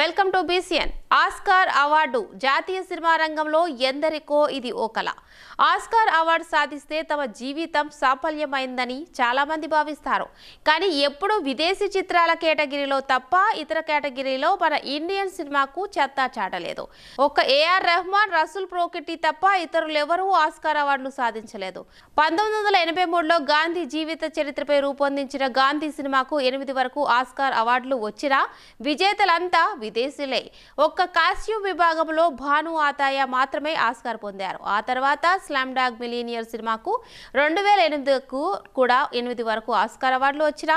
Welcome to BCN. Oscar award జాతీయ సినిమా రంగంలో ఎందరికో ఇది ఓ కళ ఆస్కార్ అవార్డు సాధిస్తే తమ జీవితం సాఫల్యమైందని చాలామంది భావిస్తారు కానీ ఎప్పుడూ విదేశీ చిత్రాల కేటగిరీలో తప్ప ఇతర కేటగిరీలో మన ఇండియన్ సినిమాకు చెత్త చాటలేదు ఒక్క ఏఆర్ రెహమాన్ రసూల్ ప్రోకిట్టి తప్ప ఇతరులెవరూ ఆస్కార్ అవార్డును సాధించలేదు పంతొమ్మిది వందల ఎనభై మూడులో గాంధీ జీవిత చరిత్రపై రూపొందించిన గాంధీ సినిమాకు ఎనిమిది వరకు ఆస్కార్ అవార్డులు వచ్చినా విజేతలంతా విదేశీలే ఒక్క ఒక్క కాస్ట్యూ విభాగంలో భాను ఆతాయ మాత్రమే ఆస్కార్ పొందారు ఆ తర్వాత స్లామ్ డాగ్ మిలీనియర్ సినిమాకు రెండు వేల ఎనిమిదికు కూడా ఎనిమిది వరకు ఆస్కార్ అవార్డులు వచ్చిన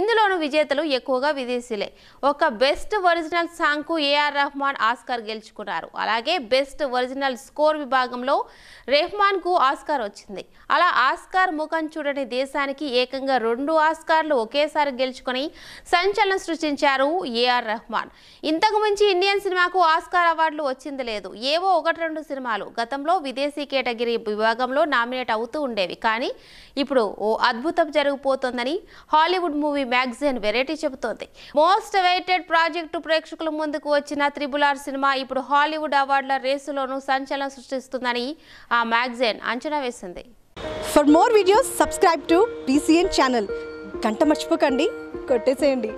ఇందులోనూ విజేతలు ఎక్కువగా విదేశీలే ఒక బెస్ట్ ఒరిజినల్ సాంగ్కు ఏఆర్ రెహమాన్ ఆస్కార్ గెలుచుకున్నారు అలాగే బెస్ట్ ఒరిజినల్ స్కోర్ విభాగంలో రెహమాన్కు ఆస్కార్ వచ్చింది అలా ఆస్కార్ ముఖం చూడని దేశానికి ఏకంగా రెండు ఆస్కార్లు ఒకేసారి గెలుచుకొని సంచలనం సృష్టించారు ఏఆర్ ఇంతకు మించి ఇండియన్ సినిమా నాకు ఆస్కార్ అవార్డులు వచ్చింది లేదు ఏవో ఒకటి రెండు సినిమాలు గతంలో విదేశీ కేటగిరీ విభాగంలో నామినేట్ అవుతూ ఉండేవి కానీ ఇప్పుడు ఓ అద్భుతం జరిగిపోతోందని హాలీవుడ్ మూవీ మ్యాగజైన్ వెరైటీ చెబుతోంది మోస్ట్ వెయిటెడ్ ప్రాజెక్టు ప్రేక్షకుల ముందుకు వచ్చిన త్రిబులార్ సినిమా ఇప్పుడు హాలీవుడ్ అవార్డుల రేసులోనూ సంచలనం సృష్టిస్తుందని ఆ మ్యాగజైన్ అంచనా వేసింది for more videos subscribe to PCN channel గంట మర్చిపోకండి కొట్టేసేయండి